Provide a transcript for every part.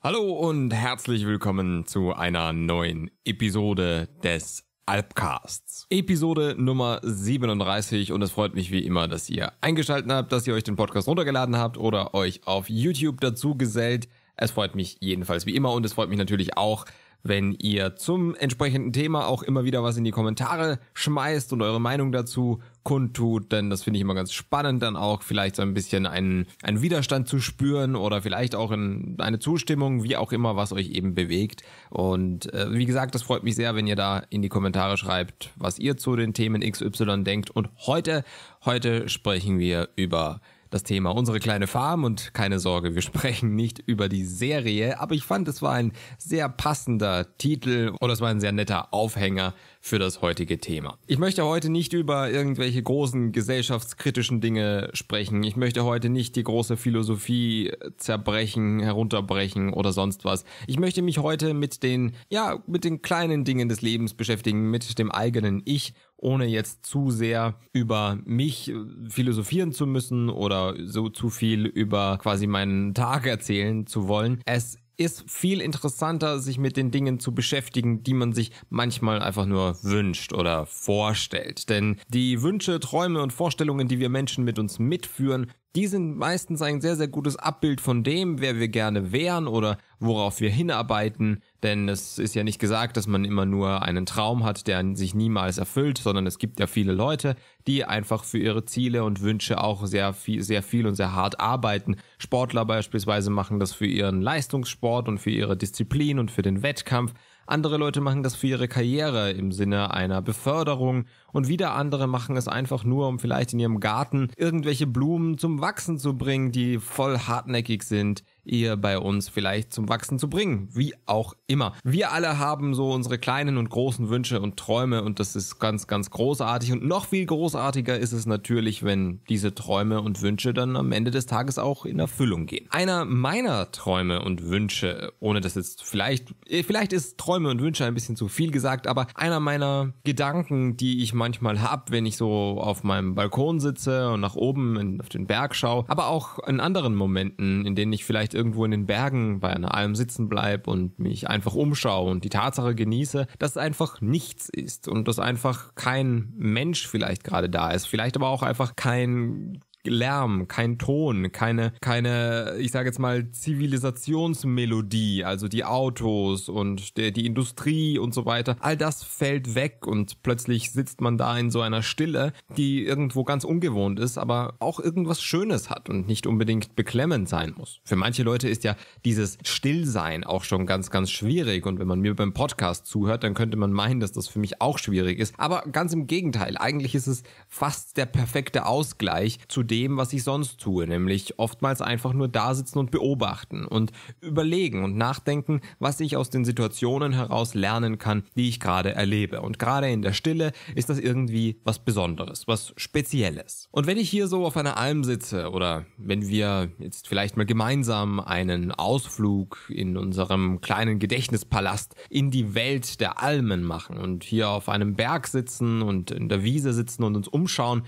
Hallo und herzlich willkommen zu einer neuen Episode des Alpcasts. Episode Nummer 37 und es freut mich wie immer, dass ihr eingeschaltet habt, dass ihr euch den Podcast runtergeladen habt oder euch auf YouTube dazu gesellt. Es freut mich jedenfalls wie immer und es freut mich natürlich auch, wenn ihr zum entsprechenden Thema auch immer wieder was in die Kommentare schmeißt und eure Meinung dazu kundtut, denn das finde ich immer ganz spannend, dann auch vielleicht so ein bisschen einen, einen Widerstand zu spüren oder vielleicht auch in eine Zustimmung, wie auch immer, was euch eben bewegt. Und äh, wie gesagt, das freut mich sehr, wenn ihr da in die Kommentare schreibt, was ihr zu den Themen XY denkt. Und heute, heute sprechen wir über das Thema unsere kleine Farm und keine Sorge, wir sprechen nicht über die Serie, aber ich fand, es war ein sehr passender Titel oder es war ein sehr netter Aufhänger für das heutige Thema. Ich möchte heute nicht über irgendwelche großen gesellschaftskritischen Dinge sprechen. Ich möchte heute nicht die große Philosophie zerbrechen, herunterbrechen oder sonst was. Ich möchte mich heute mit den, ja, mit den kleinen Dingen des Lebens beschäftigen, mit dem eigenen Ich ohne jetzt zu sehr über mich äh, philosophieren zu müssen oder so zu viel über quasi meinen Tag erzählen zu wollen. Es ist viel interessanter, sich mit den Dingen zu beschäftigen, die man sich manchmal einfach nur wünscht oder vorstellt. Denn die Wünsche, Träume und Vorstellungen, die wir Menschen mit uns mitführen, die sind meistens ein sehr, sehr gutes Abbild von dem, wer wir gerne wären oder worauf wir hinarbeiten. Denn es ist ja nicht gesagt, dass man immer nur einen Traum hat, der sich niemals erfüllt, sondern es gibt ja viele Leute, die einfach für ihre Ziele und Wünsche auch sehr viel, sehr viel und sehr hart arbeiten. Sportler beispielsweise machen das für ihren Leistungssport und für ihre Disziplin und für den Wettkampf. Andere Leute machen das für ihre Karriere im Sinne einer Beförderung und wieder andere machen es einfach nur, um vielleicht in ihrem Garten irgendwelche Blumen zum Wachsen zu bringen, die voll hartnäckig sind, eher bei uns vielleicht zum Wachsen zu bringen, wie auch immer. Wir alle haben so unsere kleinen und großen Wünsche und Träume und das ist ganz, ganz großartig und noch viel großartiger ist es natürlich, wenn diese Träume und Wünsche dann am Ende des Tages auch in Erfüllung gehen. Einer meiner Träume und Wünsche, ohne dass jetzt vielleicht, eh, vielleicht ist Träume und Wünsche ein bisschen zu viel gesagt, aber einer meiner Gedanken, die ich manchmal habe, wenn ich so auf meinem Balkon sitze und nach oben in, auf den Berg schaue, aber auch in anderen Momenten, in denen ich vielleicht irgendwo in den Bergen bei einer Alm sitzen bleibe und mich einfach umschaue und die Tatsache genieße, dass einfach nichts ist und dass einfach kein Mensch vielleicht gerade da ist, vielleicht aber auch einfach kein Lärm, kein Ton, keine, keine, ich sage jetzt mal, Zivilisationsmelodie, also die Autos und der, die Industrie und so weiter. All das fällt weg und plötzlich sitzt man da in so einer Stille, die irgendwo ganz ungewohnt ist, aber auch irgendwas Schönes hat und nicht unbedingt beklemmend sein muss. Für manche Leute ist ja dieses Stillsein auch schon ganz, ganz schwierig und wenn man mir beim Podcast zuhört, dann könnte man meinen, dass das für mich auch schwierig ist. Aber ganz im Gegenteil, eigentlich ist es fast der perfekte Ausgleich zu dem, dem, was ich sonst tue, nämlich oftmals einfach nur da sitzen und beobachten und überlegen und nachdenken, was ich aus den Situationen heraus lernen kann, die ich gerade erlebe. Und gerade in der Stille ist das irgendwie was Besonderes, was Spezielles. Und wenn ich hier so auf einer Alm sitze oder wenn wir jetzt vielleicht mal gemeinsam einen Ausflug in unserem kleinen Gedächtnispalast in die Welt der Almen machen und hier auf einem Berg sitzen und in der Wiese sitzen und uns umschauen,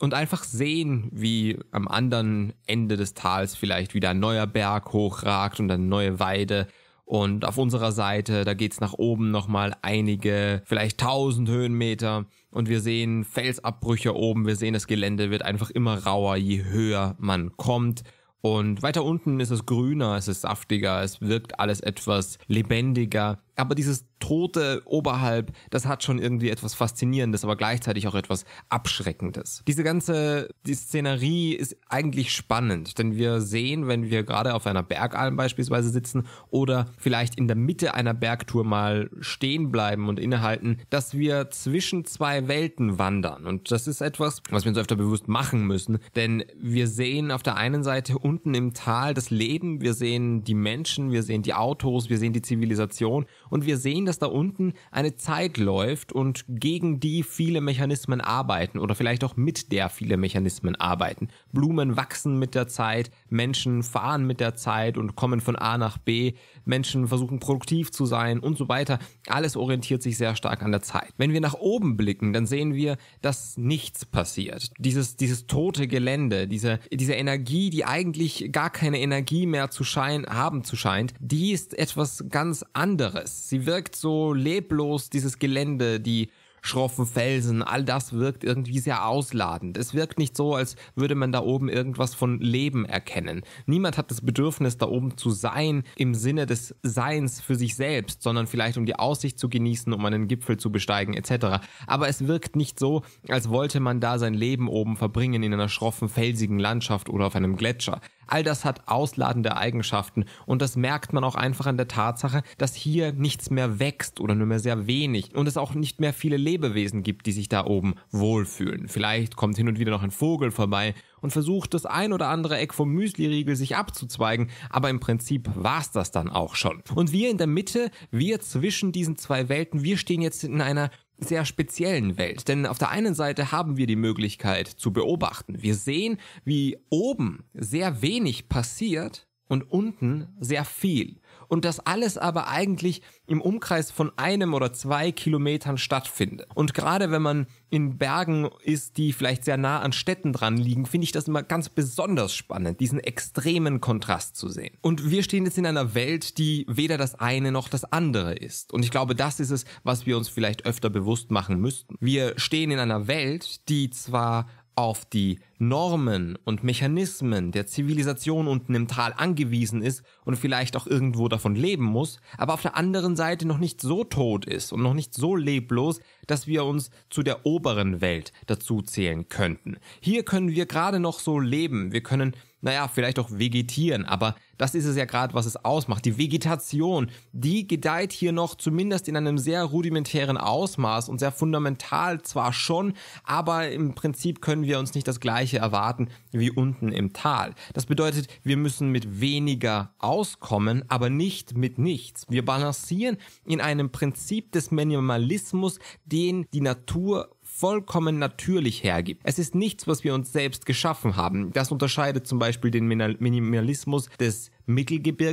und einfach sehen, wie am anderen Ende des Tals vielleicht wieder ein neuer Berg hochragt und eine neue Weide. Und auf unserer Seite, da geht's nach oben nochmal einige, vielleicht tausend Höhenmeter. Und wir sehen Felsabbrüche oben, wir sehen, das Gelände wird einfach immer rauer, je höher man kommt. Und weiter unten ist es grüner, es ist saftiger, es wirkt alles etwas lebendiger aber dieses Tote oberhalb, das hat schon irgendwie etwas Faszinierendes, aber gleichzeitig auch etwas Abschreckendes. Diese ganze die Szenerie ist eigentlich spannend, denn wir sehen, wenn wir gerade auf einer Bergalm beispielsweise sitzen oder vielleicht in der Mitte einer Bergtour mal stehen bleiben und innehalten, dass wir zwischen zwei Welten wandern. Und das ist etwas, was wir uns öfter bewusst machen müssen, denn wir sehen auf der einen Seite unten im Tal das Leben, wir sehen die Menschen, wir sehen die Autos, wir sehen die Zivilisation und wir sehen, dass da unten eine Zeit läuft und gegen die viele Mechanismen arbeiten oder vielleicht auch mit der viele Mechanismen arbeiten. Blumen wachsen mit der Zeit, Menschen fahren mit der Zeit und kommen von A nach B, Menschen versuchen produktiv zu sein und so weiter. Alles orientiert sich sehr stark an der Zeit. Wenn wir nach oben blicken, dann sehen wir, dass nichts passiert. Dieses, dieses tote Gelände, diese, diese Energie, die eigentlich gar keine Energie mehr zu scheinen, haben zu scheint, die ist etwas ganz anderes. Sie wirkt so leblos, dieses Gelände, die schroffen Felsen, all das wirkt irgendwie sehr ausladend. Es wirkt nicht so, als würde man da oben irgendwas von Leben erkennen. Niemand hat das Bedürfnis, da oben zu sein im Sinne des Seins für sich selbst, sondern vielleicht um die Aussicht zu genießen, um einen Gipfel zu besteigen etc. Aber es wirkt nicht so, als wollte man da sein Leben oben verbringen in einer schroffen, felsigen Landschaft oder auf einem Gletscher. All das hat ausladende Eigenschaften und das merkt man auch einfach an der Tatsache, dass hier nichts mehr wächst oder nur mehr sehr wenig und es auch nicht mehr viele Lebewesen gibt, die sich da oben wohlfühlen. Vielleicht kommt hin und wieder noch ein Vogel vorbei und versucht das ein oder andere Eck vom Müsliriegel sich abzuzweigen, aber im Prinzip war's das dann auch schon. Und wir in der Mitte, wir zwischen diesen zwei Welten, wir stehen jetzt in einer sehr speziellen Welt. Denn auf der einen Seite haben wir die Möglichkeit zu beobachten. Wir sehen, wie oben sehr wenig passiert und unten sehr viel. Und das alles aber eigentlich im Umkreis von einem oder zwei Kilometern stattfindet. Und gerade wenn man in Bergen ist, die vielleicht sehr nah an Städten dran liegen, finde ich das immer ganz besonders spannend, diesen extremen Kontrast zu sehen. Und wir stehen jetzt in einer Welt, die weder das eine noch das andere ist. Und ich glaube, das ist es, was wir uns vielleicht öfter bewusst machen müssten. Wir stehen in einer Welt, die zwar auf die Normen und Mechanismen der Zivilisation unten im Tal angewiesen ist und vielleicht auch irgendwo davon leben muss, aber auf der anderen Seite noch nicht so tot ist und noch nicht so leblos, dass wir uns zu der oberen Welt dazu zählen könnten. Hier können wir gerade noch so leben, wir können naja, vielleicht auch vegetieren, aber das ist es ja gerade, was es ausmacht. Die Vegetation, die gedeiht hier noch zumindest in einem sehr rudimentären Ausmaß und sehr fundamental zwar schon, aber im Prinzip können wir uns nicht das gleiche erwarten wie unten im Tal. Das bedeutet, wir müssen mit weniger auskommen, aber nicht mit nichts. Wir balancieren in einem Prinzip des Minimalismus, den die Natur vollkommen natürlich hergibt. Es ist nichts, was wir uns selbst geschaffen haben. Das unterscheidet zum Beispiel den Minimalismus des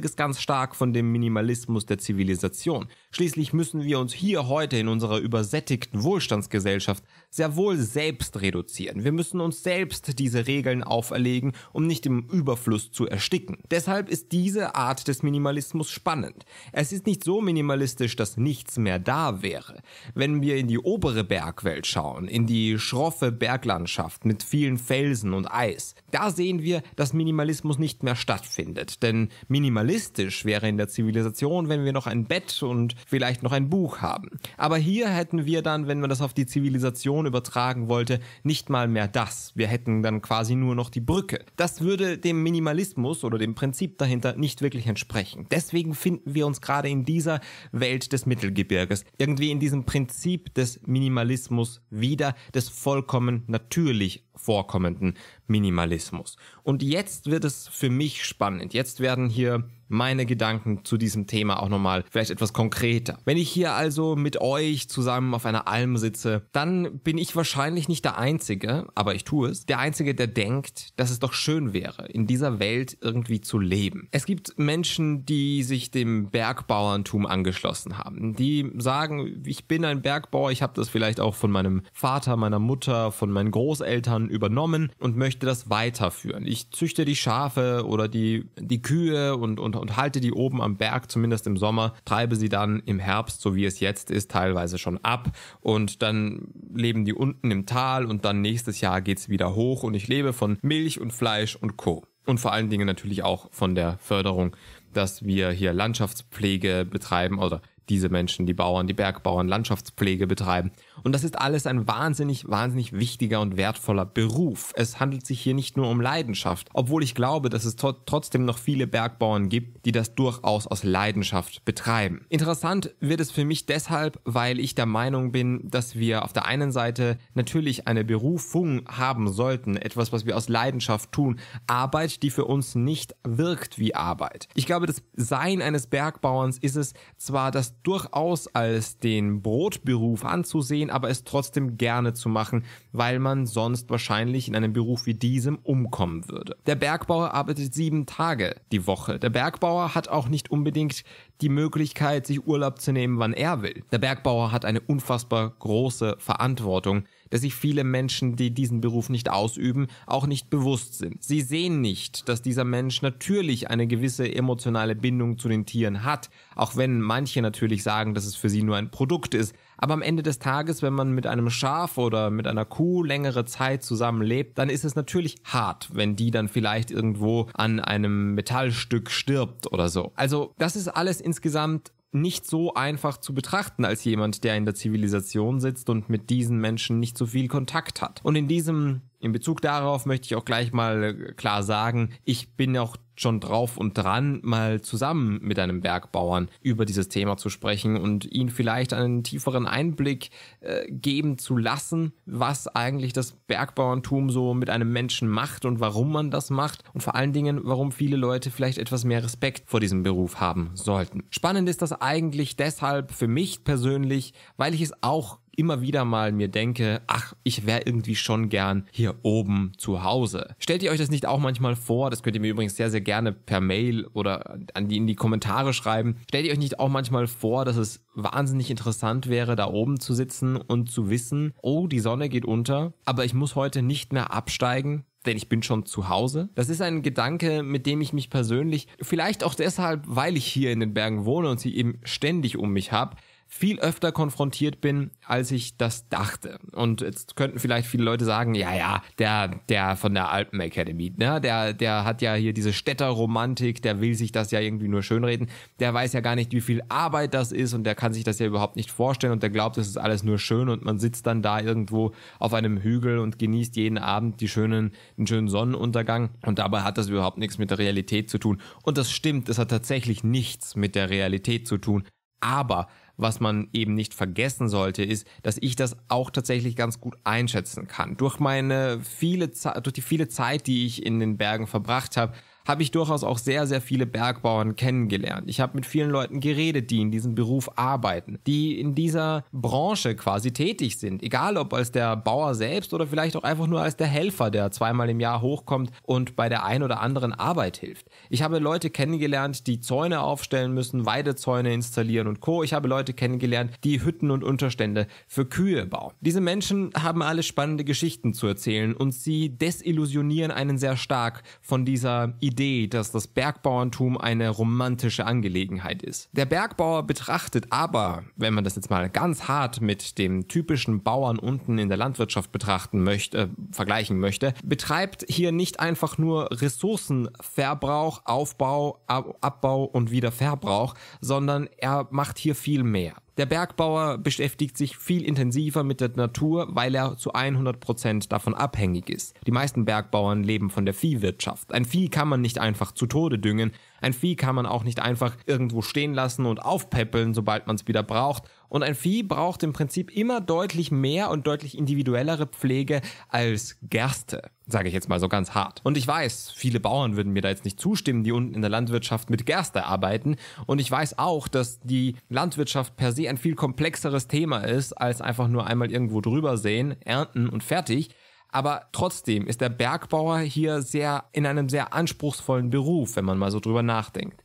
ist ganz stark von dem Minimalismus der Zivilisation. Schließlich müssen wir uns hier heute in unserer übersättigten Wohlstandsgesellschaft sehr wohl selbst reduzieren. Wir müssen uns selbst diese Regeln auferlegen, um nicht im Überfluss zu ersticken. Deshalb ist diese Art des Minimalismus spannend. Es ist nicht so minimalistisch, dass nichts mehr da wäre. Wenn wir in die obere Bergwelt schauen, in die schroffe Berglandschaft mit vielen Felsen und Eis, da sehen wir, dass Minimalismus nicht mehr stattfindet, denn minimalistisch wäre in der Zivilisation, wenn wir noch ein Bett und vielleicht noch ein Buch haben. Aber hier hätten wir dann, wenn man das auf die Zivilisation übertragen wollte, nicht mal mehr das. Wir hätten dann quasi nur noch die Brücke. Das würde dem Minimalismus oder dem Prinzip dahinter nicht wirklich entsprechen. Deswegen finden wir uns gerade in dieser Welt des Mittelgebirges, irgendwie in diesem Prinzip des Minimalismus wieder, des vollkommen natürlich vorkommenden Minimalismus. Und jetzt wird es für mich spannend. Jetzt werden hier meine Gedanken zu diesem Thema auch nochmal vielleicht etwas konkreter. Wenn ich hier also mit euch zusammen auf einer Alm sitze, dann bin ich wahrscheinlich nicht der Einzige, aber ich tue es, der Einzige, der denkt, dass es doch schön wäre, in dieser Welt irgendwie zu leben. Es gibt Menschen, die sich dem Bergbauerntum angeschlossen haben, die sagen, ich bin ein Bergbauer, ich habe das vielleicht auch von meinem Vater, meiner Mutter, von meinen Großeltern übernommen und möchte das weiterführen. Ich züchte die Schafe oder die, die Kühe und, und und halte die oben am Berg, zumindest im Sommer, treibe sie dann im Herbst, so wie es jetzt ist, teilweise schon ab und dann leben die unten im Tal und dann nächstes Jahr geht's wieder hoch und ich lebe von Milch und Fleisch und Co. Und vor allen Dingen natürlich auch von der Förderung dass wir hier Landschaftspflege betreiben oder diese Menschen, die Bauern, die Bergbauern, Landschaftspflege betreiben. Und das ist alles ein wahnsinnig, wahnsinnig wichtiger und wertvoller Beruf. Es handelt sich hier nicht nur um Leidenschaft, obwohl ich glaube, dass es trotzdem noch viele Bergbauern gibt, die das durchaus aus Leidenschaft betreiben. Interessant wird es für mich deshalb, weil ich der Meinung bin, dass wir auf der einen Seite natürlich eine Berufung haben sollten, etwas, was wir aus Leidenschaft tun, Arbeit, die für uns nicht wirkt wie Arbeit. Ich glaube, das Sein eines Bergbauerns ist es zwar, dass durchaus als den Brotberuf anzusehen, aber es trotzdem gerne zu machen, weil man sonst wahrscheinlich in einem Beruf wie diesem umkommen würde. Der Bergbauer arbeitet sieben Tage die Woche. Der Bergbauer hat auch nicht unbedingt die Möglichkeit, sich Urlaub zu nehmen, wann er will. Der Bergbauer hat eine unfassbar große Verantwortung, dass sich viele Menschen, die diesen Beruf nicht ausüben, auch nicht bewusst sind. Sie sehen nicht, dass dieser Mensch natürlich eine gewisse emotionale Bindung zu den Tieren hat, auch wenn manche natürlich sagen, dass es für sie nur ein Produkt ist. Aber am Ende des Tages, wenn man mit einem Schaf oder mit einer Kuh längere Zeit zusammenlebt, dann ist es natürlich hart, wenn die dann vielleicht irgendwo an einem Metallstück stirbt oder so. Also das ist alles insgesamt nicht so einfach zu betrachten als jemand, der in der Zivilisation sitzt und mit diesen Menschen nicht so viel Kontakt hat. Und in diesem, in Bezug darauf möchte ich auch gleich mal äh, klar sagen, ich bin auch schon drauf und dran, mal zusammen mit einem Bergbauern über dieses Thema zu sprechen und ihn vielleicht einen tieferen Einblick äh, geben zu lassen, was eigentlich das Bergbauerntum so mit einem Menschen macht und warum man das macht und vor allen Dingen, warum viele Leute vielleicht etwas mehr Respekt vor diesem Beruf haben sollten. Spannend ist das eigentlich deshalb für mich persönlich, weil ich es auch immer wieder mal mir denke, ach, ich wäre irgendwie schon gern hier oben zu Hause. Stellt ihr euch das nicht auch manchmal vor? Das könnt ihr mir übrigens sehr, sehr gerne per Mail oder an die, in die Kommentare schreiben. Stellt ihr euch nicht auch manchmal vor, dass es wahnsinnig interessant wäre, da oben zu sitzen und zu wissen, oh, die Sonne geht unter, aber ich muss heute nicht mehr absteigen, denn ich bin schon zu Hause. Das ist ein Gedanke, mit dem ich mich persönlich, vielleicht auch deshalb, weil ich hier in den Bergen wohne und sie eben ständig um mich habe, viel öfter konfrontiert bin, als ich das dachte. Und jetzt könnten vielleicht viele Leute sagen, ja, ja, der, der von der Alpen Academy, ne, der, der hat ja hier diese Städterromantik, der will sich das ja irgendwie nur schönreden, der weiß ja gar nicht, wie viel Arbeit das ist und der kann sich das ja überhaupt nicht vorstellen und der glaubt, es ist alles nur schön und man sitzt dann da irgendwo auf einem Hügel und genießt jeden Abend die schönen, den schönen Sonnenuntergang und dabei hat das überhaupt nichts mit der Realität zu tun. Und das stimmt, das hat tatsächlich nichts mit der Realität zu tun. Aber was man eben nicht vergessen sollte, ist, dass ich das auch tatsächlich ganz gut einschätzen kann. Durch meine viele, durch die viele Zeit, die ich in den Bergen verbracht habe, habe ich durchaus auch sehr, sehr viele Bergbauern kennengelernt. Ich habe mit vielen Leuten geredet, die in diesem Beruf arbeiten, die in dieser Branche quasi tätig sind. Egal ob als der Bauer selbst oder vielleicht auch einfach nur als der Helfer, der zweimal im Jahr hochkommt und bei der ein oder anderen Arbeit hilft. Ich habe Leute kennengelernt, die Zäune aufstellen müssen, Weidezäune installieren und Co. Ich habe Leute kennengelernt, die Hütten und Unterstände für Kühe bauen. Diese Menschen haben alle spannende Geschichten zu erzählen und sie desillusionieren einen sehr stark von dieser Idee, Idee, dass das Bergbauerntum eine romantische Angelegenheit ist. Der Bergbauer betrachtet aber, wenn man das jetzt mal ganz hart mit dem typischen Bauern unten in der Landwirtschaft betrachten möchte, äh, vergleichen möchte, betreibt hier nicht einfach nur Ressourcenverbrauch, Aufbau, Ab Abbau und wieder Verbrauch, sondern er macht hier viel mehr. Der Bergbauer beschäftigt sich viel intensiver mit der Natur, weil er zu 100% davon abhängig ist. Die meisten Bergbauern leben von der Viehwirtschaft. Ein Vieh kann man nicht einfach zu Tode düngen, ein Vieh kann man auch nicht einfach irgendwo stehen lassen und aufpäppeln, sobald man es wieder braucht. Und ein Vieh braucht im Prinzip immer deutlich mehr und deutlich individuellere Pflege als Gerste, sage ich jetzt mal so ganz hart. Und ich weiß, viele Bauern würden mir da jetzt nicht zustimmen, die unten in der Landwirtschaft mit Gerste arbeiten. Und ich weiß auch, dass die Landwirtschaft per se ein viel komplexeres Thema ist, als einfach nur einmal irgendwo drüber sehen, ernten und fertig aber trotzdem ist der Bergbauer hier sehr in einem sehr anspruchsvollen Beruf, wenn man mal so drüber nachdenkt.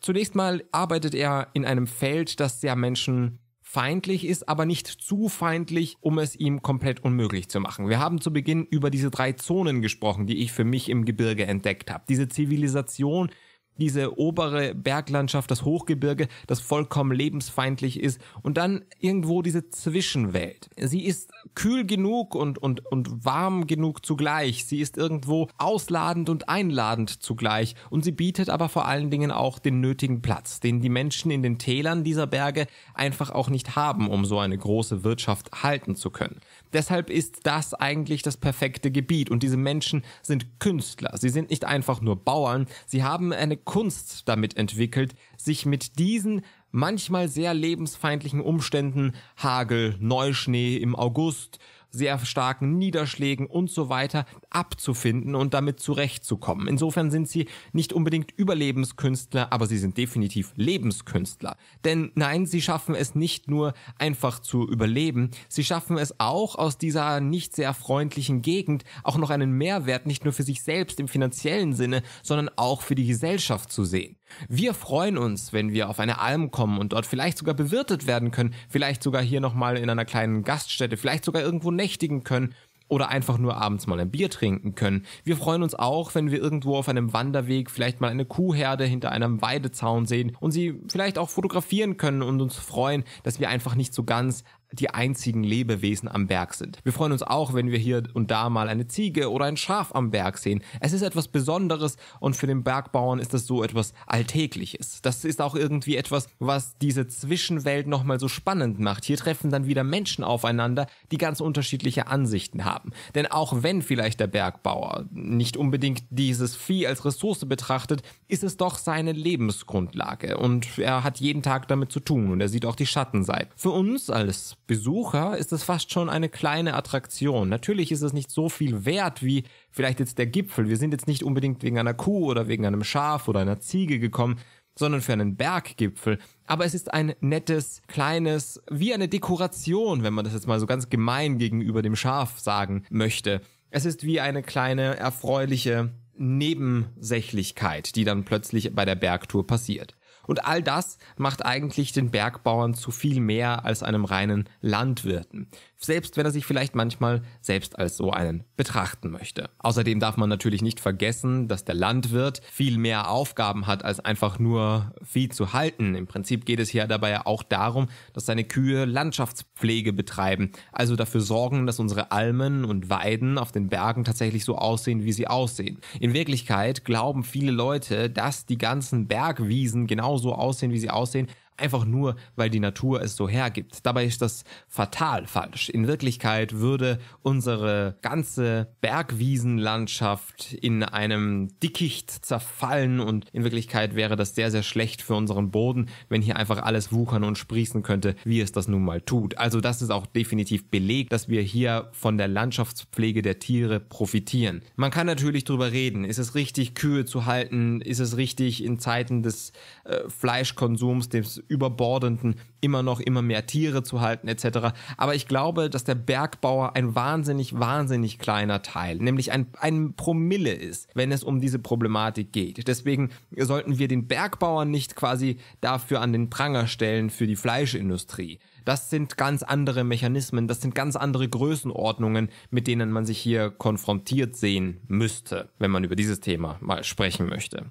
Zunächst mal arbeitet er in einem Feld, das sehr menschenfeindlich ist, aber nicht zu feindlich, um es ihm komplett unmöglich zu machen. Wir haben zu Beginn über diese drei Zonen gesprochen, die ich für mich im Gebirge entdeckt habe. Diese Zivilisation, diese obere Berglandschaft, das Hochgebirge, das vollkommen lebensfeindlich ist und dann irgendwo diese Zwischenwelt. Sie ist kühl genug und, und, und warm genug zugleich. Sie ist irgendwo ausladend und einladend zugleich und sie bietet aber vor allen Dingen auch den nötigen Platz, den die Menschen in den Tälern dieser Berge einfach auch nicht haben, um so eine große Wirtschaft halten zu können. Deshalb ist das eigentlich das perfekte Gebiet und diese Menschen sind Künstler. Sie sind nicht einfach nur Bauern, sie haben eine Kunst damit entwickelt, sich mit diesen manchmal sehr lebensfeindlichen Umständen, Hagel, Neuschnee im August, sehr starken Niederschlägen und so weiter abzufinden und damit zurechtzukommen. Insofern sind sie nicht unbedingt Überlebenskünstler, aber sie sind definitiv Lebenskünstler. Denn nein, sie schaffen es nicht nur einfach zu überleben, sie schaffen es auch aus dieser nicht sehr freundlichen Gegend auch noch einen Mehrwert nicht nur für sich selbst im finanziellen Sinne, sondern auch für die Gesellschaft zu sehen. Wir freuen uns, wenn wir auf eine Alm kommen und dort vielleicht sogar bewirtet werden können, vielleicht sogar hier nochmal in einer kleinen Gaststätte, vielleicht sogar irgendwo nächtigen können oder einfach nur abends mal ein Bier trinken können. Wir freuen uns auch, wenn wir irgendwo auf einem Wanderweg vielleicht mal eine Kuhherde hinter einem Weidezaun sehen und sie vielleicht auch fotografieren können und uns freuen, dass wir einfach nicht so ganz die einzigen Lebewesen am Berg sind. Wir freuen uns auch, wenn wir hier und da mal eine Ziege oder ein Schaf am Berg sehen. Es ist etwas Besonderes und für den Bergbauern ist das so etwas Alltägliches. Das ist auch irgendwie etwas, was diese Zwischenwelt nochmal so spannend macht. Hier treffen dann wieder Menschen aufeinander, die ganz unterschiedliche Ansichten haben. Denn auch wenn vielleicht der Bergbauer nicht unbedingt dieses Vieh als Ressource betrachtet, ist es doch seine Lebensgrundlage und er hat jeden Tag damit zu tun und er sieht auch die Schattenseite. Für uns als Besucher ist es fast schon eine kleine Attraktion. Natürlich ist es nicht so viel wert wie vielleicht jetzt der Gipfel. Wir sind jetzt nicht unbedingt wegen einer Kuh oder wegen einem Schaf oder einer Ziege gekommen, sondern für einen Berggipfel. Aber es ist ein nettes, kleines, wie eine Dekoration, wenn man das jetzt mal so ganz gemein gegenüber dem Schaf sagen möchte. Es ist wie eine kleine, erfreuliche Nebensächlichkeit, die dann plötzlich bei der Bergtour passiert. Und all das macht eigentlich den Bergbauern zu viel mehr als einem reinen Landwirten. Selbst wenn er sich vielleicht manchmal selbst als so einen betrachten möchte. Außerdem darf man natürlich nicht vergessen, dass der Landwirt viel mehr Aufgaben hat, als einfach nur Vieh zu halten. Im Prinzip geht es hier dabei ja auch darum, dass seine Kühe Landschaftspflege betreiben. Also dafür sorgen, dass unsere Almen und Weiden auf den Bergen tatsächlich so aussehen, wie sie aussehen. In Wirklichkeit glauben viele Leute, dass die ganzen Bergwiesen genau so aussehen, wie sie aussehen, einfach nur, weil die Natur es so hergibt. Dabei ist das fatal falsch. In Wirklichkeit würde unsere ganze Bergwiesenlandschaft in einem Dickicht zerfallen und in Wirklichkeit wäre das sehr, sehr schlecht für unseren Boden, wenn hier einfach alles wuchern und sprießen könnte, wie es das nun mal tut. Also das ist auch definitiv belegt, dass wir hier von der Landschaftspflege der Tiere profitieren. Man kann natürlich drüber reden. Ist es richtig, Kühe zu halten? Ist es richtig, in Zeiten des äh, Fleischkonsums, des überbordenden, immer noch immer mehr Tiere zu halten etc. Aber ich glaube, dass der Bergbauer ein wahnsinnig, wahnsinnig kleiner Teil, nämlich ein, ein Promille ist, wenn es um diese Problematik geht. Deswegen sollten wir den Bergbauern nicht quasi dafür an den Pranger stellen für die Fleischindustrie. Das sind ganz andere Mechanismen, das sind ganz andere Größenordnungen, mit denen man sich hier konfrontiert sehen müsste, wenn man über dieses Thema mal sprechen möchte.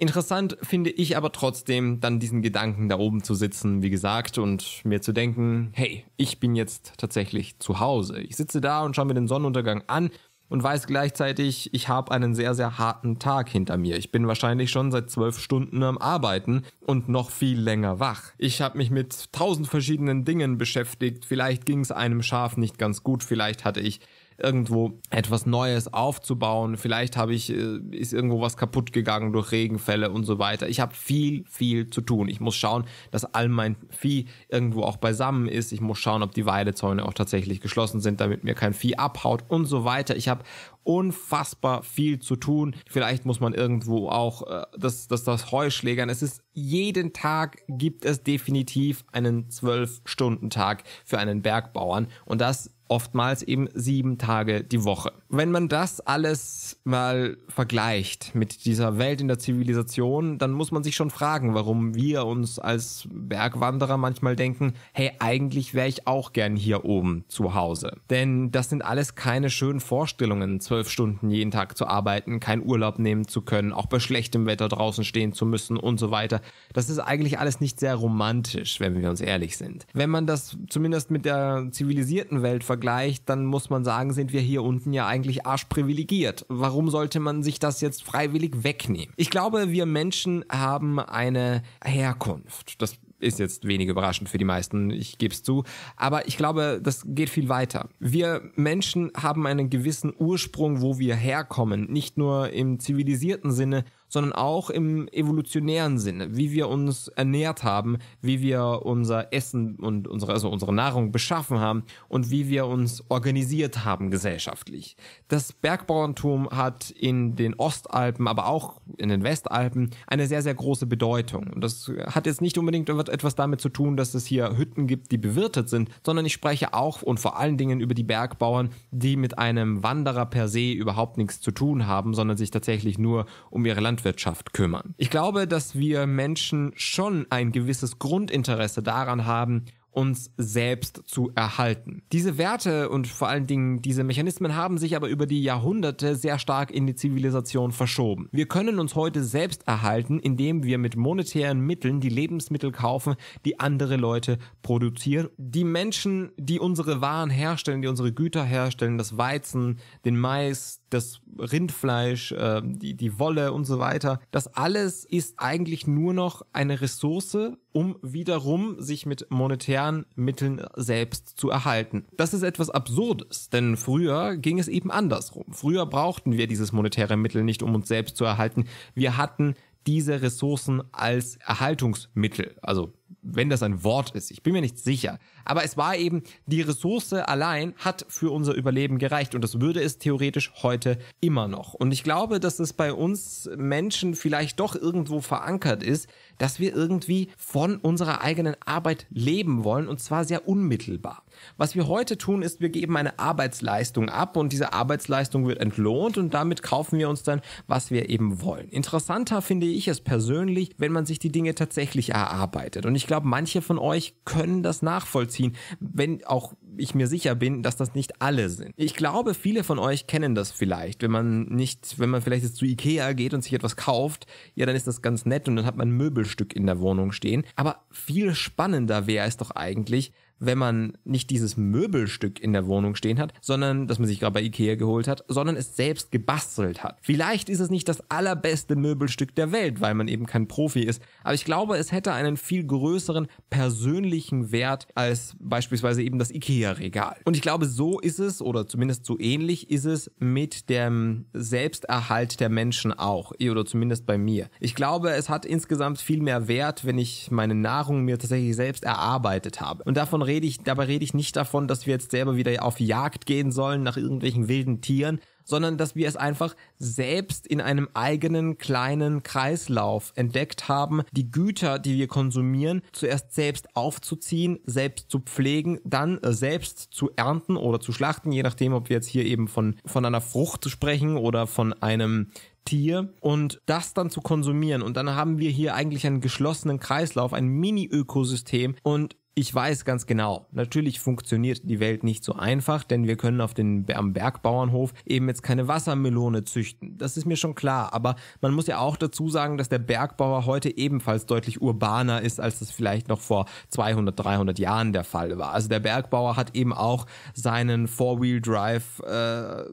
Interessant finde ich aber trotzdem, dann diesen Gedanken da oben zu sitzen, wie gesagt, und mir zu denken, hey, ich bin jetzt tatsächlich zu Hause. Ich sitze da und schaue mir den Sonnenuntergang an und weiß gleichzeitig, ich habe einen sehr, sehr harten Tag hinter mir. Ich bin wahrscheinlich schon seit zwölf Stunden am Arbeiten und noch viel länger wach. Ich habe mich mit tausend verschiedenen Dingen beschäftigt. Vielleicht ging es einem Schaf nicht ganz gut, vielleicht hatte ich irgendwo etwas Neues aufzubauen. Vielleicht habe ich, äh, ist irgendwo was kaputt gegangen durch Regenfälle und so weiter. Ich habe viel, viel zu tun. Ich muss schauen, dass all mein Vieh irgendwo auch beisammen ist. Ich muss schauen, ob die Weidezäune auch tatsächlich geschlossen sind, damit mir kein Vieh abhaut und so weiter. Ich habe unfassbar viel zu tun. Vielleicht muss man irgendwo auch äh, das, das, das Heu schlägern. Es ist jeden Tag gibt es definitiv einen Zwölf-Stunden-Tag für einen Bergbauern. Und das oftmals eben sieben Tage die Woche. Wenn man das alles mal vergleicht mit dieser Welt in der Zivilisation, dann muss man sich schon fragen, warum wir uns als Bergwanderer manchmal denken, hey, eigentlich wäre ich auch gern hier oben zu Hause. Denn das sind alles keine schönen Vorstellungen, zwölf Stunden jeden Tag zu arbeiten, keinen Urlaub nehmen zu können, auch bei schlechtem Wetter draußen stehen zu müssen und so weiter. Das ist eigentlich alles nicht sehr romantisch, wenn wir uns ehrlich sind. Wenn man das zumindest mit der zivilisierten Welt vergleicht, vergleicht, dann muss man sagen, sind wir hier unten ja eigentlich arschprivilegiert. Warum sollte man sich das jetzt freiwillig wegnehmen? Ich glaube, wir Menschen haben eine Herkunft. Das ist jetzt wenig überraschend für die meisten, ich gebe es zu. Aber ich glaube, das geht viel weiter. Wir Menschen haben einen gewissen Ursprung, wo wir herkommen. Nicht nur im zivilisierten Sinne, sondern auch im evolutionären Sinne, wie wir uns ernährt haben, wie wir unser Essen und unsere, also unsere Nahrung beschaffen haben und wie wir uns organisiert haben gesellschaftlich. Das Bergbauerntum hat in den Ostalpen, aber auch in den Westalpen eine sehr, sehr große Bedeutung. Und das hat jetzt nicht unbedingt etwas damit zu tun, dass es hier Hütten gibt, die bewirtet sind, sondern ich spreche auch und vor allen Dingen über die Bergbauern, die mit einem Wanderer per se überhaupt nichts zu tun haben, sondern sich tatsächlich nur um ihre Land Landwirtschaft kümmern. Ich glaube, dass wir Menschen schon ein gewisses Grundinteresse daran haben, uns selbst zu erhalten. Diese Werte und vor allen Dingen diese Mechanismen haben sich aber über die Jahrhunderte sehr stark in die Zivilisation verschoben. Wir können uns heute selbst erhalten, indem wir mit monetären Mitteln die Lebensmittel kaufen, die andere Leute produzieren. Die Menschen, die unsere Waren herstellen, die unsere Güter herstellen, das Weizen, den Mais, das Rindfleisch, äh, die, die Wolle und so weiter, das alles ist eigentlich nur noch eine Ressource, um wiederum sich mit monetären Mitteln selbst zu erhalten. Das ist etwas Absurdes, denn früher ging es eben andersrum. Früher brauchten wir dieses monetäre Mittel nicht, um uns selbst zu erhalten. Wir hatten diese Ressourcen als Erhaltungsmittel. Also wenn das ein Wort ist. Ich bin mir nicht sicher. Aber es war eben, die Ressource allein hat für unser Überleben gereicht und das würde es theoretisch heute immer noch. Und ich glaube, dass es bei uns Menschen vielleicht doch irgendwo verankert ist, dass wir irgendwie von unserer eigenen Arbeit leben wollen und zwar sehr unmittelbar. Was wir heute tun, ist, wir geben eine Arbeitsleistung ab und diese Arbeitsleistung wird entlohnt und damit kaufen wir uns dann, was wir eben wollen. Interessanter finde ich es persönlich, wenn man sich die Dinge tatsächlich erarbeitet. Und ich glaube, manche von euch können das nachvollziehen, wenn auch ich mir sicher bin, dass das nicht alle sind. Ich glaube, viele von euch kennen das vielleicht. Wenn man nicht, wenn man vielleicht jetzt zu Ikea geht und sich etwas kauft, ja, dann ist das ganz nett und dann hat man ein Möbelstück in der Wohnung stehen. Aber viel spannender wäre es doch eigentlich, wenn man nicht dieses Möbelstück in der Wohnung stehen hat, sondern, dass man sich gerade bei Ikea geholt hat, sondern es selbst gebastelt hat. Vielleicht ist es nicht das allerbeste Möbelstück der Welt, weil man eben kein Profi ist, aber ich glaube, es hätte einen viel größeren persönlichen Wert als beispielsweise eben das Ikea-Regal. Und ich glaube, so ist es, oder zumindest so ähnlich ist es mit dem Selbsterhalt der Menschen auch, oder zumindest bei mir. Ich glaube, es hat insgesamt viel mehr Wert, wenn ich meine Nahrung mir tatsächlich selbst erarbeitet habe. Und davon rede ich, dabei rede ich nicht davon, dass wir jetzt selber wieder auf Jagd gehen sollen nach irgendwelchen wilden Tieren, sondern dass wir es einfach selbst in einem eigenen kleinen Kreislauf entdeckt haben, die Güter, die wir konsumieren, zuerst selbst aufzuziehen, selbst zu pflegen, dann äh, selbst zu ernten oder zu schlachten, je nachdem, ob wir jetzt hier eben von, von einer Frucht sprechen oder von einem Tier und das dann zu konsumieren. Und dann haben wir hier eigentlich einen geschlossenen Kreislauf, ein Mini-Ökosystem und ich weiß ganz genau, natürlich funktioniert die Welt nicht so einfach, denn wir können auf den, am Bergbauernhof eben jetzt keine Wassermelone züchten. Das ist mir schon klar, aber man muss ja auch dazu sagen, dass der Bergbauer heute ebenfalls deutlich urbaner ist, als das vielleicht noch vor 200, 300 Jahren der Fall war. Also der Bergbauer hat eben auch seinen Four-Wheel-Drive, äh,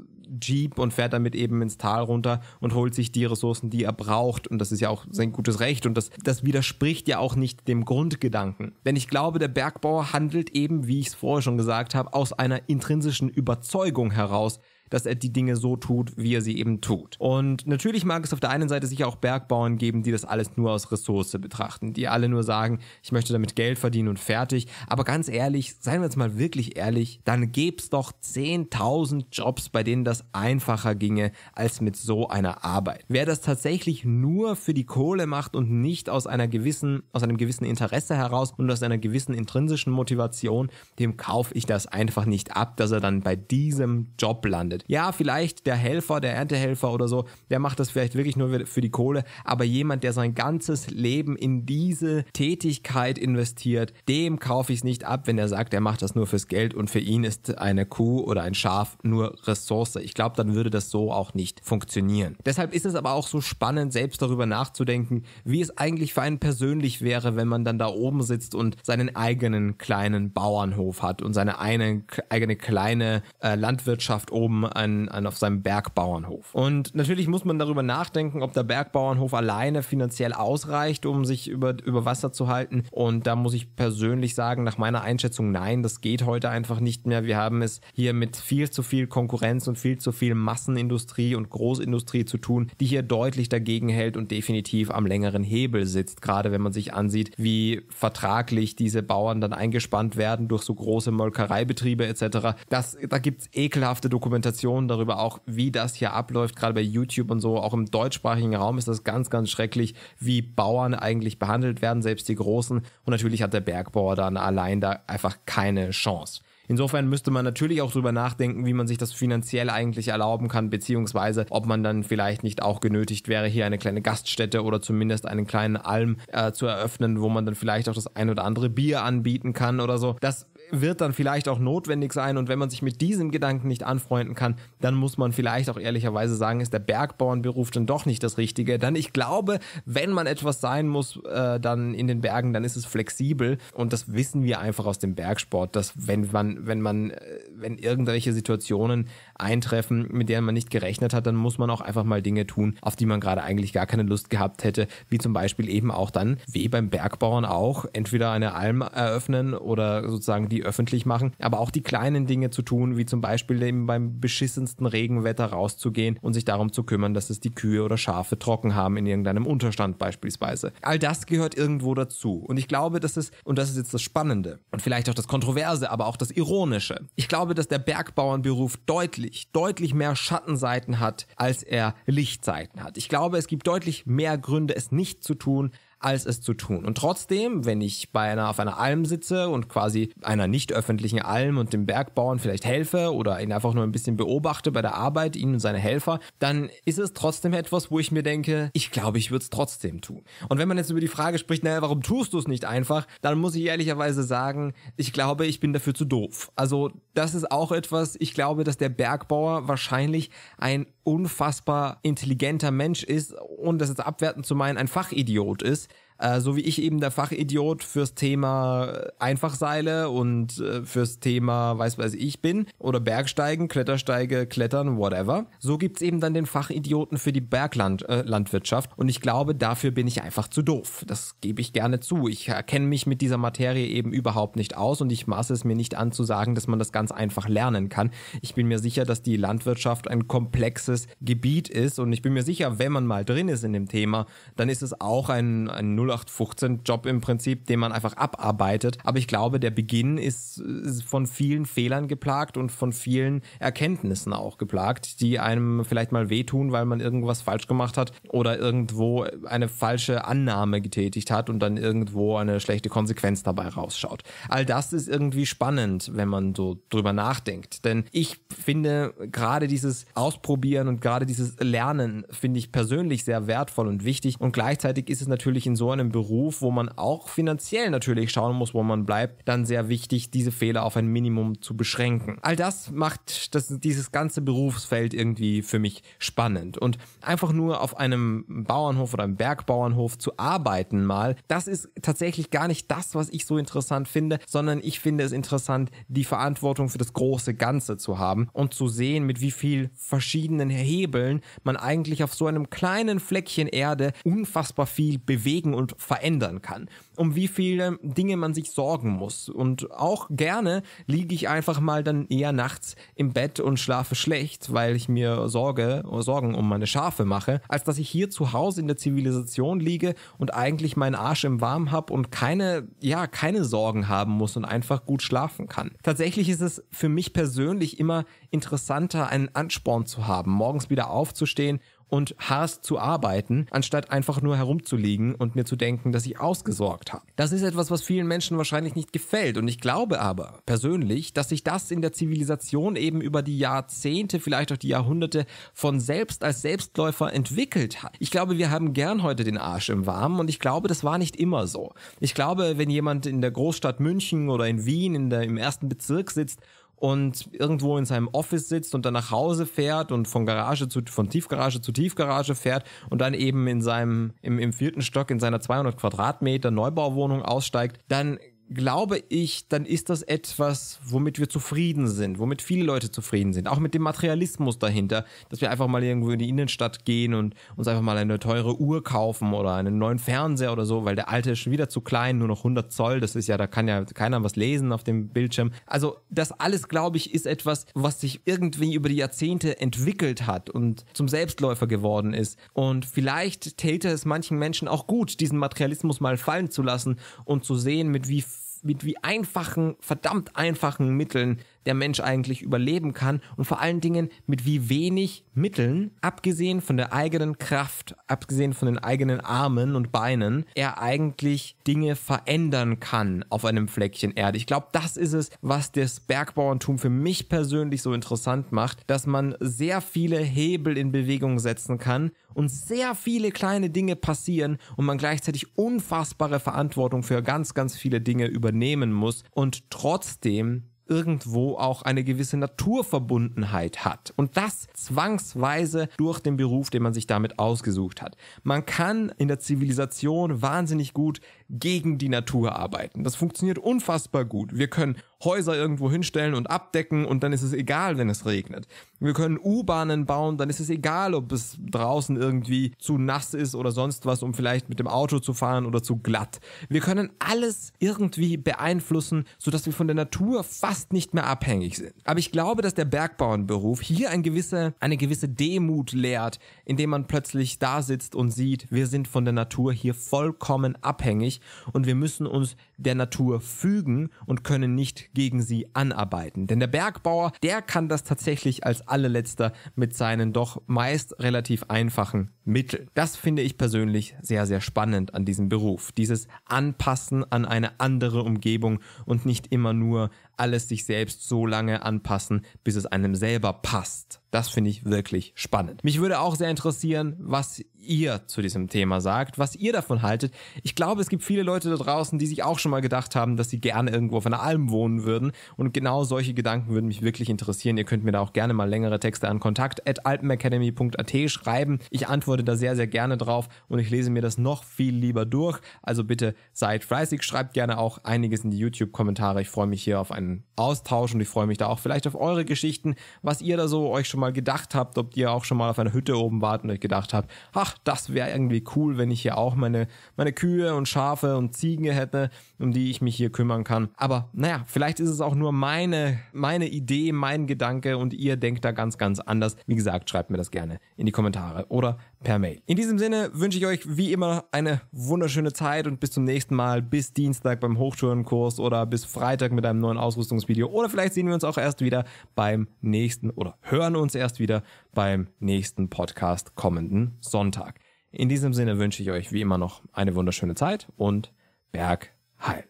Jeep und fährt damit eben ins Tal runter und holt sich die Ressourcen, die er braucht. Und das ist ja auch sein gutes Recht und das, das widerspricht ja auch nicht dem Grundgedanken. Denn ich glaube, der Bergbauer handelt eben, wie ich es vorher schon gesagt habe, aus einer intrinsischen Überzeugung heraus, dass er die Dinge so tut, wie er sie eben tut. Und natürlich mag es auf der einen Seite sicher auch Bergbauern geben, die das alles nur aus Ressource betrachten, die alle nur sagen, ich möchte damit Geld verdienen und fertig. Aber ganz ehrlich, seien wir jetzt mal wirklich ehrlich, dann gäb's doch 10.000 Jobs, bei denen das einfacher ginge als mit so einer Arbeit. Wer das tatsächlich nur für die Kohle macht und nicht aus einer gewissen, aus einem gewissen Interesse heraus und aus einer gewissen intrinsischen Motivation, dem kaufe ich das einfach nicht ab, dass er dann bei diesem Job landet verwendet. Ja, vielleicht der Helfer, der Erntehelfer oder so, der macht das vielleicht wirklich nur für die Kohle, aber jemand, der sein ganzes Leben in diese Tätigkeit investiert, dem kaufe ich es nicht ab, wenn er sagt, er macht das nur fürs Geld und für ihn ist eine Kuh oder ein Schaf nur Ressource. Ich glaube, dann würde das so auch nicht funktionieren. Deshalb ist es aber auch so spannend, selbst darüber nachzudenken, wie es eigentlich für einen persönlich wäre, wenn man dann da oben sitzt und seinen eigenen kleinen Bauernhof hat und seine eine, eigene kleine äh, Landwirtschaft oben an, an auf seinem Bergbauernhof. Und natürlich muss man darüber nachdenken, ob der Bergbauernhof alleine finanziell ausreicht, um sich über, über Wasser zu halten. Und da muss ich persönlich sagen, nach meiner Einschätzung, nein, das geht heute einfach nicht mehr. Wir haben es hier mit viel zu viel Konkurrenz und viel zu viel Massenindustrie und Großindustrie zu tun, die hier deutlich dagegen hält und definitiv am längeren Hebel sitzt. Gerade wenn man sich ansieht, wie vertraglich diese Bauern dann eingespannt werden durch so große Molkereibetriebe etc. Das, da gibt es ekelhafte Dokumentationen Dokumentationen darüber auch, wie das hier abläuft, gerade bei YouTube und so, auch im deutschsprachigen Raum ist das ganz, ganz schrecklich, wie Bauern eigentlich behandelt werden, selbst die Großen. Und natürlich hat der Bergbauer dann allein da einfach keine Chance. Insofern müsste man natürlich auch drüber nachdenken, wie man sich das finanziell eigentlich erlauben kann, beziehungsweise ob man dann vielleicht nicht auch genötigt wäre, hier eine kleine Gaststätte oder zumindest einen kleinen Alm äh, zu eröffnen, wo man dann vielleicht auch das ein oder andere Bier anbieten kann oder so. Das wird dann vielleicht auch notwendig sein. Und wenn man sich mit diesem Gedanken nicht anfreunden kann, dann muss man vielleicht auch ehrlicherweise sagen, ist der Bergbauernberuf dann doch nicht das Richtige. Dann ich glaube, wenn man etwas sein muss, äh, dann in den Bergen, dann ist es flexibel. Und das wissen wir einfach aus dem Bergsport, dass wenn man, wenn man, äh, wenn irgendwelche Situationen eintreffen, mit denen man nicht gerechnet hat, dann muss man auch einfach mal Dinge tun, auf die man gerade eigentlich gar keine Lust gehabt hätte. Wie zum Beispiel eben auch dann, wie beim Bergbauern auch, entweder eine Alm eröffnen oder sozusagen die die öffentlich machen, aber auch die kleinen Dinge zu tun, wie zum Beispiel eben beim beschissensten Regenwetter rauszugehen und sich darum zu kümmern, dass es die Kühe oder Schafe trocken haben in irgendeinem Unterstand beispielsweise. All das gehört irgendwo dazu. Und ich glaube, dass es, und das ist jetzt das Spannende und vielleicht auch das Kontroverse, aber auch das Ironische. Ich glaube, dass der Bergbauernberuf deutlich, deutlich mehr Schattenseiten hat, als er Lichtseiten hat. Ich glaube, es gibt deutlich mehr Gründe, es nicht zu tun, als es zu tun. Und trotzdem, wenn ich bei einer, auf einer Alm sitze und quasi einer nicht öffentlichen Alm und dem Bergbauern vielleicht helfe oder ihn einfach nur ein bisschen beobachte bei der Arbeit, ihn und seine Helfer, dann ist es trotzdem etwas, wo ich mir denke, ich glaube, ich würde es trotzdem tun. Und wenn man jetzt über die Frage spricht, naja, warum tust du es nicht einfach, dann muss ich ehrlicherweise sagen, ich glaube, ich bin dafür zu doof. Also das ist auch etwas, ich glaube, dass der Bergbauer wahrscheinlich ein unfassbar intelligenter Mensch ist und das jetzt abwertend zu meinen, ein Fachidiot ist, äh, so wie ich eben der Fachidiot fürs Thema äh, Einfachseile und äh, fürs Thema, weiß weiß ich bin, oder Bergsteigen, Klettersteige, Klettern, whatever. So gibt's eben dann den Fachidioten für die Berglandwirtschaft. Äh, und ich glaube, dafür bin ich einfach zu doof. Das gebe ich gerne zu. Ich erkenne mich mit dieser Materie eben überhaupt nicht aus und ich maße es mir nicht an zu sagen, dass man das ganz einfach lernen kann. Ich bin mir sicher, dass die Landwirtschaft ein komplexes Gebiet ist und ich bin mir sicher, wenn man mal drin ist in dem Thema, dann ist es auch ein, ein Null 0815-Job im Prinzip, den man einfach abarbeitet. Aber ich glaube, der Beginn ist, von vielen Fehlern geplagt und von vielen Erkenntnissen auch geplagt, die einem vielleicht mal wehtun, weil man irgendwas falsch gemacht hat oder irgendwo eine falsche Annahme getätigt hat und dann irgendwo eine schlechte Konsequenz dabei rausschaut. All das ist irgendwie spannend, wenn man so drüber nachdenkt. Denn ich finde gerade dieses Ausprobieren und gerade dieses Lernen finde ich persönlich sehr wertvoll und wichtig. Und gleichzeitig ist es natürlich in so einem Beruf, wo man auch finanziell natürlich schauen muss, wo man bleibt, dann sehr wichtig, diese Fehler auf ein Minimum zu beschränken. All das macht das, dieses ganze Berufsfeld irgendwie für mich spannend. Und einfach nur auf einem Bauernhof oder einem Bergbauernhof zu arbeiten mal, das ist tatsächlich gar nicht das, was ich so interessant finde, sondern ich finde es interessant, die Verantwortung für das große Ganze zu haben und zu sehen, mit wie viel verschiedenen Hebeln man eigentlich auf so einem kleinen Fleckchen Erde unfassbar viel bewegen und und verändern kann, um wie viele Dinge man sich sorgen muss. Und auch gerne liege ich einfach mal dann eher nachts im Bett und schlafe schlecht, weil ich mir Sorge, Sorgen um meine Schafe mache, als dass ich hier zu Hause in der Zivilisation liege und eigentlich meinen Arsch im Warm habe und keine, ja, keine Sorgen haben muss und einfach gut schlafen kann. Tatsächlich ist es für mich persönlich immer interessanter, einen Ansporn zu haben, morgens wieder aufzustehen und Haast zu arbeiten, anstatt einfach nur herumzuliegen und mir zu denken, dass ich ausgesorgt habe. Das ist etwas, was vielen Menschen wahrscheinlich nicht gefällt und ich glaube aber persönlich, dass sich das in der Zivilisation eben über die Jahrzehnte, vielleicht auch die Jahrhunderte von selbst als Selbstläufer entwickelt hat. Ich glaube, wir haben gern heute den Arsch im Warmen und ich glaube, das war nicht immer so. Ich glaube, wenn jemand in der Großstadt München oder in Wien in der, im ersten Bezirk sitzt und irgendwo in seinem Office sitzt und dann nach Hause fährt und von Garage zu von Tiefgarage zu Tiefgarage fährt und dann eben in seinem im, im vierten Stock in seiner 200 Quadratmeter Neubauwohnung aussteigt, dann glaube ich, dann ist das etwas, womit wir zufrieden sind, womit viele Leute zufrieden sind. Auch mit dem Materialismus dahinter, dass wir einfach mal irgendwo in die Innenstadt gehen und uns einfach mal eine teure Uhr kaufen oder einen neuen Fernseher oder so, weil der alte ist schon wieder zu klein, nur noch 100 Zoll, das ist ja, da kann ja keiner was lesen auf dem Bildschirm. Also das alles, glaube ich, ist etwas, was sich irgendwie über die Jahrzehnte entwickelt hat und zum Selbstläufer geworden ist. Und vielleicht täte es manchen Menschen auch gut, diesen Materialismus mal fallen zu lassen und zu sehen, mit wie viel mit wie einfachen, verdammt einfachen Mitteln der Mensch eigentlich überleben kann und vor allen Dingen mit wie wenig Mitteln, abgesehen von der eigenen Kraft, abgesehen von den eigenen Armen und Beinen, er eigentlich Dinge verändern kann auf einem Fleckchen Erde. Ich glaube, das ist es, was das Bergbauerntum für mich persönlich so interessant macht, dass man sehr viele Hebel in Bewegung setzen kann und sehr viele kleine Dinge passieren und man gleichzeitig unfassbare Verantwortung für ganz, ganz viele Dinge übernehmen muss und trotzdem irgendwo auch eine gewisse Naturverbundenheit hat. Und das zwangsweise durch den Beruf, den man sich damit ausgesucht hat. Man kann in der Zivilisation wahnsinnig gut gegen die Natur arbeiten. Das funktioniert unfassbar gut. Wir können Häuser irgendwo hinstellen und abdecken und dann ist es egal, wenn es regnet. Wir können U-Bahnen bauen, dann ist es egal, ob es draußen irgendwie zu nass ist oder sonst was, um vielleicht mit dem Auto zu fahren oder zu glatt. Wir können alles irgendwie beeinflussen, sodass wir von der Natur fast nicht mehr abhängig sind. Aber ich glaube, dass der Bergbauernberuf hier ein gewisse, eine gewisse Demut lehrt, indem man plötzlich da sitzt und sieht, wir sind von der Natur hier vollkommen abhängig und wir müssen uns der Natur fügen und können nicht gegen sie anarbeiten. Denn der Bergbauer, der kann das tatsächlich als allerletzter mit seinen doch meist relativ einfachen Mitteln. Das finde ich persönlich sehr, sehr spannend an diesem Beruf. Dieses Anpassen an eine andere Umgebung und nicht immer nur alles sich selbst so lange anpassen, bis es einem selber passt. Das finde ich wirklich spannend. Mich würde auch sehr interessieren, was ihr zu diesem Thema sagt, was ihr davon haltet. Ich glaube, es gibt viele Leute da draußen, die sich auch schon schon mal gedacht haben, dass sie gerne irgendwo auf einer Alm wohnen würden. Und genau solche Gedanken würden mich wirklich interessieren. Ihr könnt mir da auch gerne mal längere Texte an kontakt.alpenacademy.at schreiben. Ich antworte da sehr, sehr gerne drauf und ich lese mir das noch viel lieber durch. Also bitte seid fleißig, schreibt gerne auch einiges in die YouTube-Kommentare. Ich freue mich hier auf einen Austausch und ich freue mich da auch vielleicht auf eure Geschichten, was ihr da so euch schon mal gedacht habt, ob ihr auch schon mal auf einer Hütte oben wart und euch gedacht habt, ach, das wäre irgendwie cool, wenn ich hier auch meine, meine Kühe und Schafe und Ziegen hätte um die ich mich hier kümmern kann. Aber naja, vielleicht ist es auch nur meine, meine Idee, mein Gedanke und ihr denkt da ganz, ganz anders. Wie gesagt, schreibt mir das gerne in die Kommentare oder per Mail. In diesem Sinne wünsche ich euch wie immer eine wunderschöne Zeit und bis zum nächsten Mal, bis Dienstag beim Hochtourenkurs oder bis Freitag mit einem neuen Ausrüstungsvideo oder vielleicht sehen wir uns auch erst wieder beim nächsten oder hören uns erst wieder beim nächsten Podcast kommenden Sonntag. In diesem Sinne wünsche ich euch wie immer noch eine wunderschöne Zeit und Berg 是。